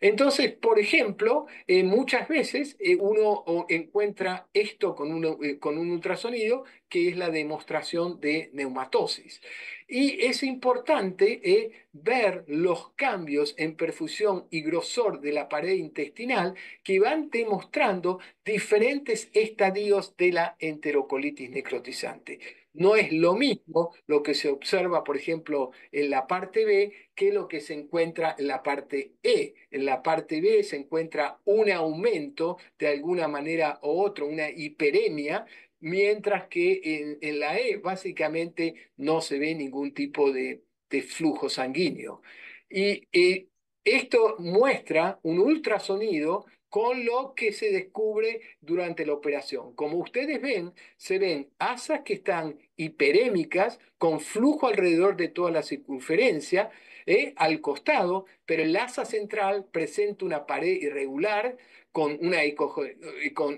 Entonces, por ejemplo, eh, muchas veces eh, uno encuentra esto eh, con un ultrasonido, que es la demostración de neumatosis. Y es importante ver los cambios en perfusión y grosor de la pared intestinal que van demostrando diferentes estadios de la enterocolitis necrotizante. No es lo mismo lo que se observa, por ejemplo, en la parte B que lo que se encuentra en la parte E. En la parte B se encuentra un aumento de alguna manera u otro una hiperemia, mientras que en, la E básicamente no se ve ningún tipo de, flujo sanguíneo. Y eh, esto muestra un ultrasonido con lo que se descubre durante la operación. Como ustedes ven, se ven asas que están hiperémicas, con flujo alrededor de toda la circunferencia, eh, al costado, pero el asa central presenta una pared irregular con una eh,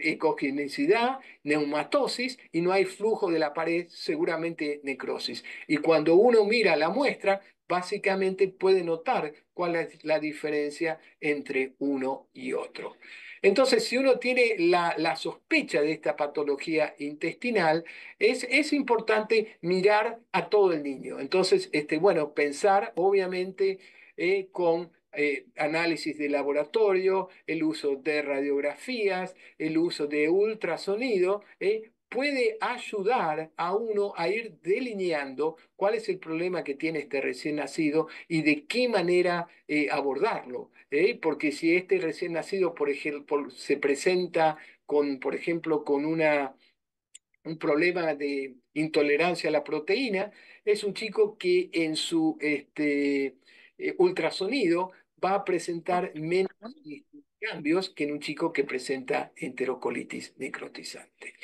ecogenicidad, neumatosis, y no hay flujo de la pared, seguramente necrosis. Y cuando uno mira la muestra, básicamente puede notar cuál es la diferencia entre uno y otro. Entonces, si uno tiene la, sospecha de esta patología intestinal, es, es, importante mirar a todo el niño. Entonces, este, bueno, pensar obviamente eh, con eh, análisis de laboratorio, el uso de radiografías, el uso de ultrasonido, eh, puede ayudar a uno a ir delineando cuál es el problema que tiene este recién nacido y de qué manera eh, abordarlo. ¿eh? Porque si este recién nacido, por ejemplo, se presenta con, por ejemplo, con una, un problema de intolerancia a la proteína, es un chico que en su este, eh, ultrasonido va a presentar menos cambios que en un chico que presenta enterocolitis necrotizante.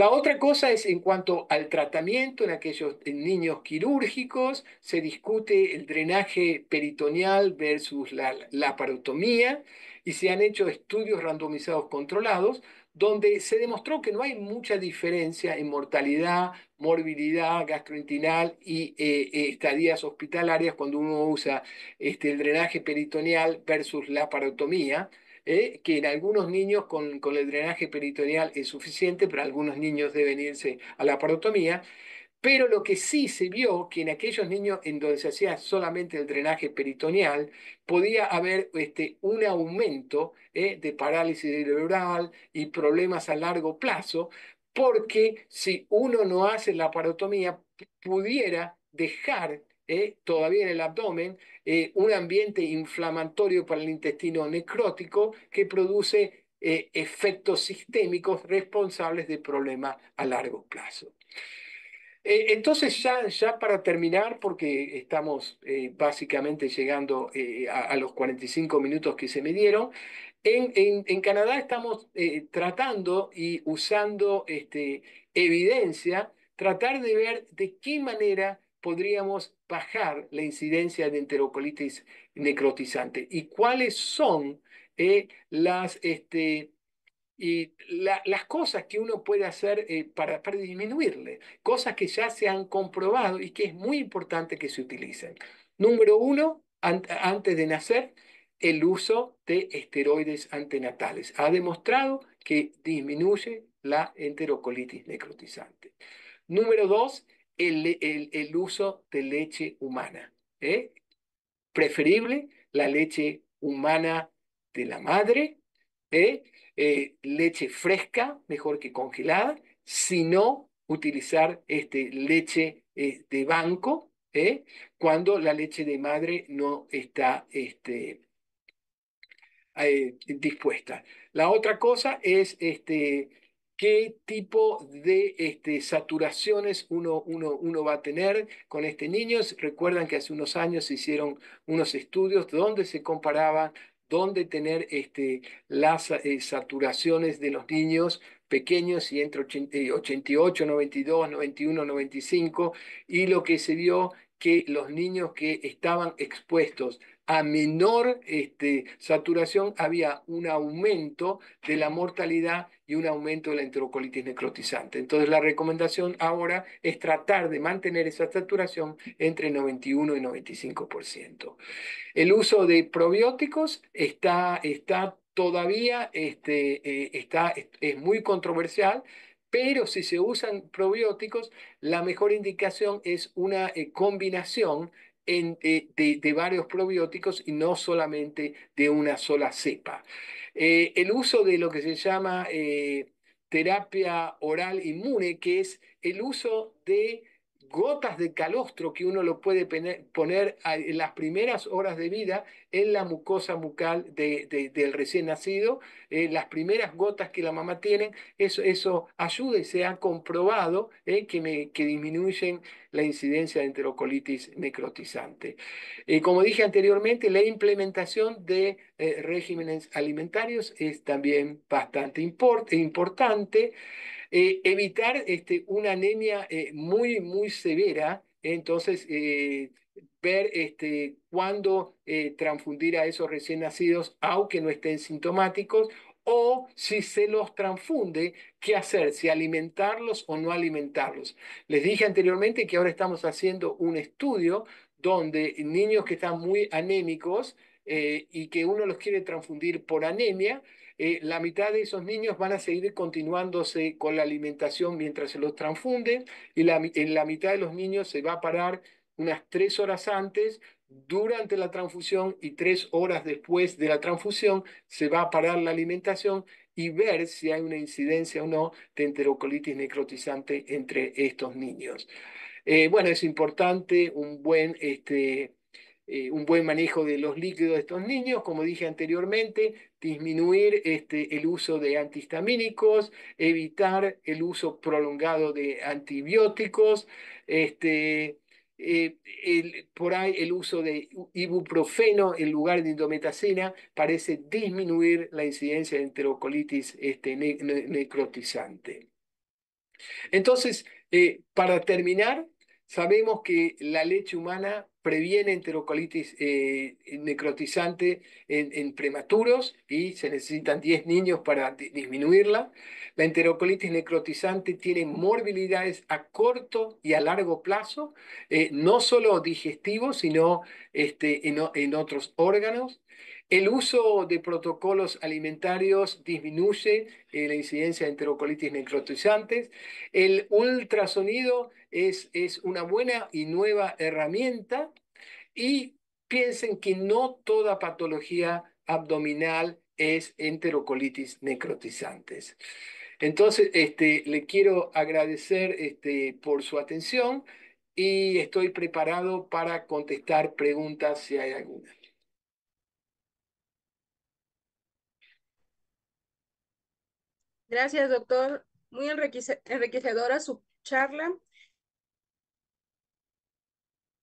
La otra cosa es en cuanto al tratamiento en aquellos niños quirúrgicos, se discute el drenaje peritoneal versus la laparotomía y se han hecho estudios randomizados controlados donde se demostró que no hay mucha diferencia en mortalidad, morbilidad gastrointestinal y eh, eh, estadías hospitalarias cuando uno usa este, el drenaje peritoneal versus la parotomía. ¿eh? que en algunos niños con, el drenaje peritoneal es suficiente, para algunos niños deben irse a la parotomía. Pero lo que sí se vio que en aquellos niños en donde se hacía solamente el drenaje peritoneal, podía haber este, un aumento ¿eh? de parálisis cerebral y problemas a largo plazo, porque si uno no hace la parotomía, pudiera dejar eh, todavía en el abdomen, eh, un ambiente inflamatorio para el intestino necrótico que produce eh, efectos sistémicos responsables de problemas a largo plazo. Entonces, ya, ya para terminar, porque estamos básicamente llegando a, los 45 minutos que se me dieron, en, Canadá estamos tratando y usando este, evidencia, tratar de ver de qué manera podríamos bajar la incidencia de enterocolitis necrotizante y cuáles son eh, las, este, y las cosas que uno puede hacer eh, para, para disminuirle, cosas que ya se han comprobado y que es muy importante que se utilicen. Número uno, antes de nacer, el uso de esteroides antenatales. Ha demostrado que disminuye la enterocolitis necrotizante. Número dos, el, uso de leche humana. ¿eh? Preferible la leche humana de la madre, ¿eh? Eh, leche fresca, mejor que congelada, sino utilizar este, leche de banco cuando la leche de madre no está este, dispuesta. La otra cosa es este, qué tipo de este, saturaciones uno, uno, va a tener con este niño. Recuerdan que hace unos años se hicieron unos estudios donde se comparaban dónde tener este, las eh, saturaciones de los niños pequeños y entre 88, 92, 91, 95 y lo que se vio que los niños que estaban expuestos a menor este, saturación había un aumento de la mortalidad y un aumento de la enterocolitis necrotizante. Entonces la recomendación ahora es tratar de mantener esa saturación entre 91 y 95%. El uso de probióticos está, está todavía este, eh, está, es muy controversial. Pero si se usan probióticos, la mejor indicación es una eh, combinación eh, de, varios probióticos y no solamente de una sola cepa. Eh, el uso de lo que se llama eh, terapia oral inmune, que es el uso de gotas de calostro que uno lo puede poner en las primeras horas de vida en la mucosa mucal del recién nacido, eh, las primeras gotas que la mamá tiene, eso, eso ayuda y se ha comprobado eh, que, que, disminuyen la incidencia de enterocolitis necrotizante. Eh, como dije anteriormente, la implementación de regímenes alimentarios es también bastante importante. Eh, evitar este, una anemia eh, muy, muy severa, entonces eh, ver este, cuándo transfundir a esos recién nacidos, aunque no estén sintomáticos, o si se los transfunde, qué hacer, si alimentarlos o no alimentarlos. Les dije anteriormente que ahora estamos haciendo un estudio donde niños que están muy anémicos eh, y que uno los quiere transfundir por anemia, eh, la mitad de esos niños van a seguir continuándose con la alimentación mientras se los transfunden y en la mitad de los niños se va a parar unas tres horas antes, durante la transfusión y tres horas después de la transfusión se va a parar la alimentación y ver si hay una incidencia o no de enterocolitis necrotizante entre estos niños. Eh, bueno, es importante un buen, este, eh, un buen manejo de los líquidos de estos niños, como dije anteriormente, disminuir este, el uso de antihistamínicos, evitar el uso prolongado de antibióticos, este, eh, por ahí el uso de ibuprofeno en lugar de indometacina parece disminuir la incidencia de enterocolitis necrotizante. Entonces, para terminar, Sabemos que la leche humana previene enterocolitis eh, necrotizante en, prematuros y se necesitan 10 niños para disminuirla. La enterocolitis necrotizante tiene morbilidades a corto y a largo plazo, eh, no solo digestivos, sino este, en otros órganos. El uso de protocolos alimentarios disminuye eh, la incidencia de enterocolitis necrotizantes. El ultrasonido es, es una buena y nueva herramienta. Y piensen que no toda patología abdominal es enterocolitis necrotizantes. Entonces, este, le quiero agradecer este, por su atención y estoy preparado para contestar preguntas si hay alguna. Gracias, doctor. Muy enriquecedora su charla.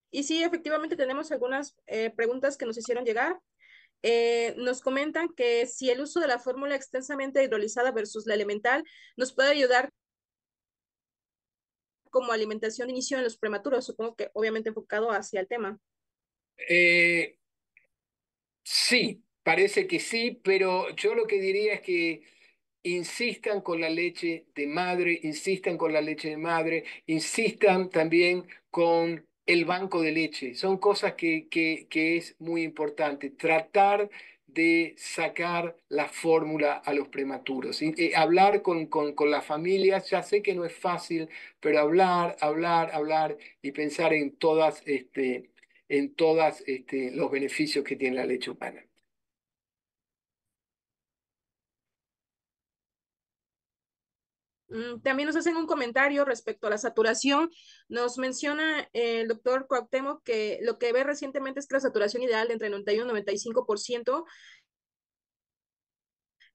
Y sí, efectivamente tenemos algunas eh, preguntas que nos hicieron llegar. Eh, nos comentan que si el uso de la fórmula extensamente hidrolizada versus la elemental nos puede ayudar como alimentación inicio en los prematuros, supongo que obviamente enfocado hacia el tema. Eh, sí, parece que sí, pero yo lo que diría es que insistan con la leche de madre, insistan con la leche de madre, insistan también con el banco de leche. Son cosas que, es muy importante. Tratar de sacar la fórmula a los prematuros. Y, eh, hablar con, las familias, ya sé que no es fácil, pero hablar, hablar, hablar y pensar en todas, este, en todas este, los beneficios que tiene la leche humana. Mm, también nos hacen un comentario respecto a la saturación. Nos menciona eh, el doctor Cuauhtémoc que lo que ve recientemente es que la saturación ideal de entre 91 y 95% ciento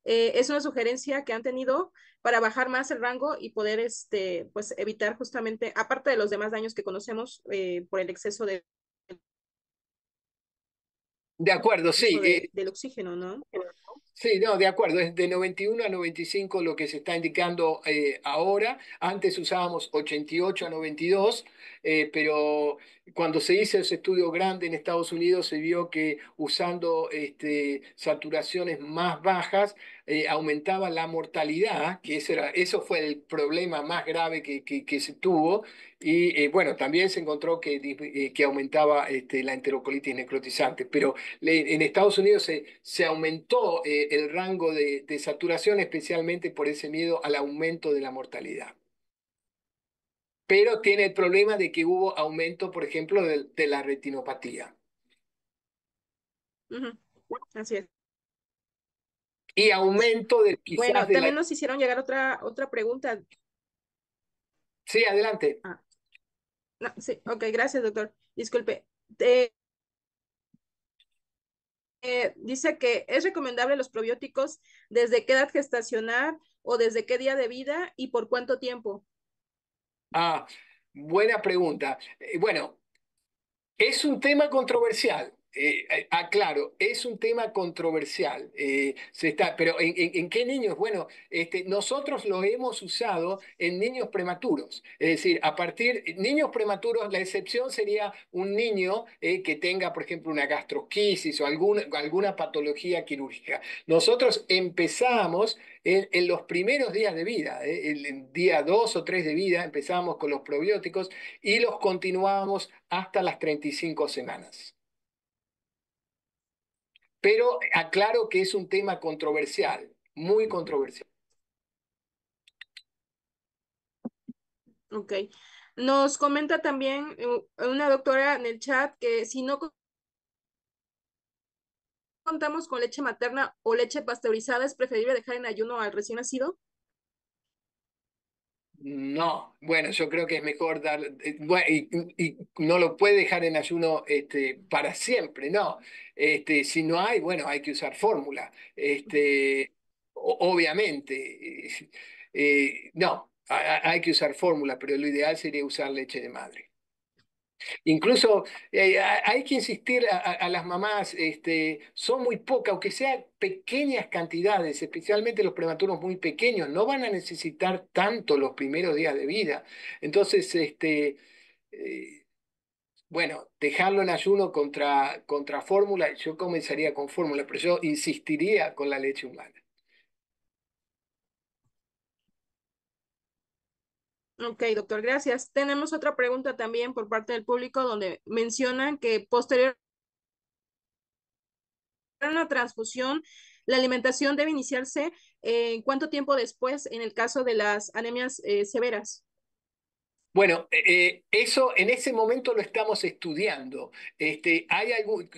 eh, es una sugerencia que han tenido para bajar más el rango y poder este, pues, evitar justamente, aparte de los demás daños que conocemos eh, por el exceso de... De acuerdo, sí. del oxígeno, ¿no? Sí, no, de acuerdo, es de 91 a 95 lo que se está indicando eh, ahora. Antes usábamos 88 a 92, eh, pero cuando se hizo ese estudio grande en Estados Unidos, se vio que usando este, saturaciones más bajas eh, aumentaba la mortalidad, que eso, eso fue el problema más grave que, que, se tuvo. Y eh, bueno, también se encontró que, eh, aumentaba este, la enterocolitis necrotizante, pero en Estados Unidos se, aumentó el rango de saturación especialmente por ese miedo al aumento de la mortalidad pero tiene el problema de que hubo aumento, por ejemplo, de, la retinopatía. Así es. Y aumento de quizás Bueno, también nos hicieron llegar otra, otra pregunta. Sí, adelante. Ah. No, sí, ok, gracias, doctor. Disculpe. Eh, eh, dice que es recomendable los probióticos desde qué edad gestacional o desde qué día de vida y por cuánto tiempo. Ah, buena pregunta. Eh, bueno, es un tema controversial. Eh, eh aclaro, ah, es un tema controversial, eh, pero ¿en, qué niños? Bueno, este, nosotros lo hemos usado en niños prematuros, es decir, a partir, niños prematuros, la excepción sería un niño eh, que tenga, por ejemplo, una gastroquisis o alguna patología quirúrgica. Nosotros empezamos en, los primeros días de vida, en día 2 o 3 de vida, empezamos con los probióticos y los continuamos hasta las 35 semanas. Pero aclaro que es un tema controversial, muy controversial. Ok. Nos comenta también eh, una doctora en el chat que si no contamos con leche materna o leche pasteurizada, es preferible dejar en ayuno al recién nacido. No, bueno, yo creo que es mejor dar, eh, y, no lo puede dejar en ayuno este, para siempre, no. Este, si no hay, bueno, hay que usar fórmula. Este, obviamente, eh, eh, no, hay que usar fórmula, pero lo ideal sería usar leche de madre. Incluso eh, hay que insistir a, las mamás, este, son muy pocas, aunque sean pequeñas cantidades, especialmente los prematuros muy pequeños, no van a necesitar tanto los primeros días de vida. Entonces, este, eh, bueno, dejarlo en ayuno contra, contra fórmula, yo comenzaría con fórmula, pero yo insistiría con la leche humana. Ok, doctor, gracias. Tenemos otra pregunta también por parte del público donde mencionan que posterior a una transfusión, la alimentación debe iniciarse en eh, cuánto tiempo después en el caso de las anemias eh, severas. Bueno, eh, eso en ese momento lo estamos estudiando. Este, hay algún,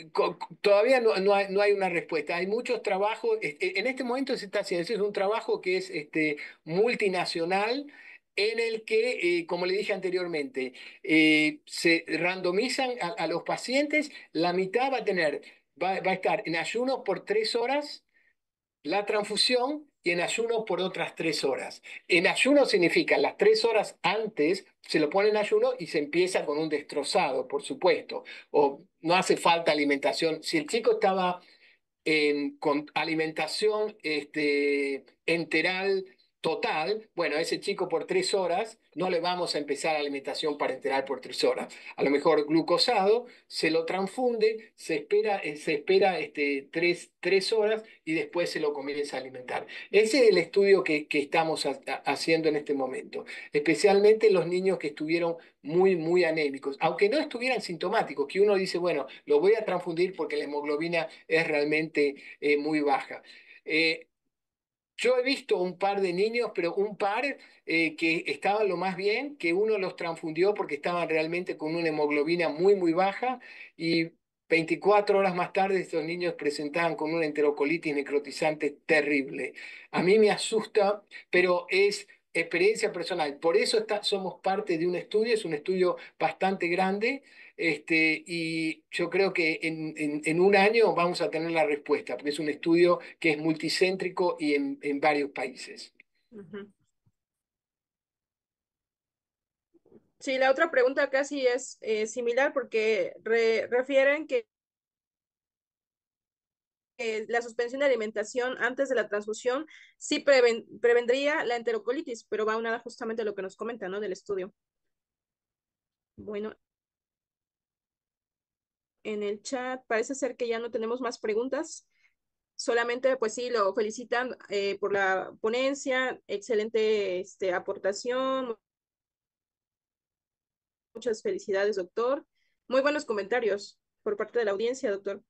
todavía no, hay, una respuesta. Hay muchos trabajos. E, e, en este momento se está haciendo. Es un trabajo que es este, multinacional en el que, eh, como le dije anteriormente, eh, se randomizan a, los pacientes, la mitad va a tener, va, a estar en ayuno por tres horas, la transfusión y en ayuno por otras tres horas. En ayuno significa las tres horas antes se lo pone en ayuno y se empieza con un destrozado, por supuesto, o no hace falta alimentación. Si el chico estaba con alimentación este, enteral, total, bueno, ese chico por tres horas no le vamos a empezar la alimentación parenteral por tres horas. A lo mejor glucosado, se lo transfunde, se espera, eh, se espera este, tres, horas y después se lo comienza a alimentar. Ese es el estudio que, estamos haciendo en este momento, especialmente los niños que estuvieron muy, muy anémicos, aunque no estuvieran sintomáticos, que uno dice, bueno, lo voy a transfundir porque la hemoglobina es realmente eh, muy baja. Eh, yo he visto un par de niños, pero un par eh, que estaban lo más bien, que uno los transfundió porque estaban realmente con una hemoglobina muy, muy baja y 24 horas más tarde estos niños presentaban con una enterocolitis necrotizante terrible. A mí me asusta, pero es experiencia personal. Por eso estamos somos parte de un estudio, es un estudio bastante grande este, y yo creo que en, en, un año vamos a tener la respuesta, porque es un estudio que es multicéntrico y en, en varios países. Sí, la otra pregunta casi es eh, similar porque refieren que la suspensión de alimentación antes de la transfusión sí prevendría la enterocolitis, pero va a unada justamente a lo que nos comenta, ¿no? Del estudio. Bueno, en el chat. Parece ser que ya no tenemos más preguntas. Solamente, pues sí, lo felicitan eh, por la ponencia, excelente este, aportación. Muchas felicidades, doctor. Muy buenos comentarios por parte de la audiencia, doctor.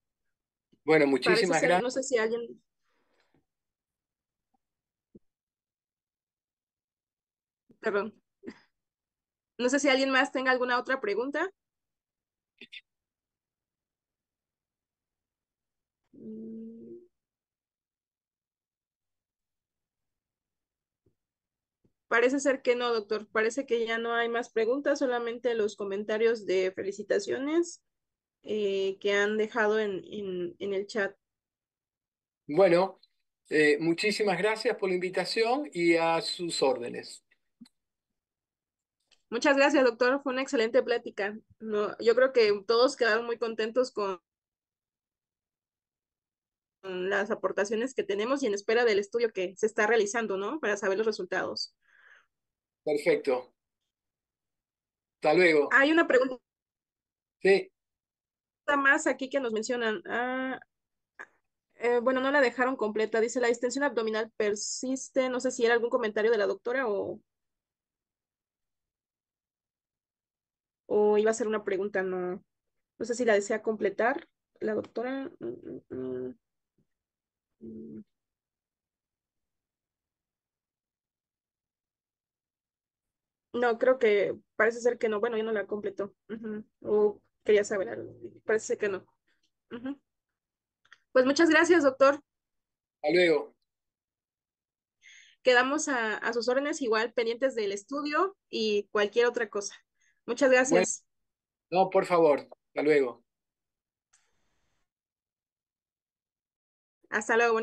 Bueno, muchísimas gracias. No sé si alguien perdón. No sé si alguien más tenga alguna otra pregunta. Mm, parece ser que no, doctor. Parece que ya no hay más preguntas, solamente los comentarios de felicitaciones eh, que han dejado en, en, el chat. Bueno, eh, muchísimas gracias por la invitación y a sus órdenes. Muchas gracias, doctor. Fue una excelente plática. yo creo que todos quedaron muy contentos con, las aportaciones que tenemos y en espera del estudio que se está realizando, ¿no? Para saber los resultados. Perfecto. Hasta luego. Hay una pregunta. Sí. Más aquí que nos mencionan. Ah, eh, bueno, no la dejaron completa. Dice, la distensión abdominal persiste. No sé si era algún comentario de la doctora o... O iba a ser una pregunta, no. No sé si la desea completar la doctora. Mm, mm, mm. No, creo que parece ser que no. Bueno, yo no la completó. O oh, quería saber Parece que no. Pues muchas gracias, doctor. Hasta luego. Quedamos a, sus órdenes igual pendientes del estudio y cualquier otra cosa. Muchas gracias. no, por favor. Hasta luego. Hasta luego.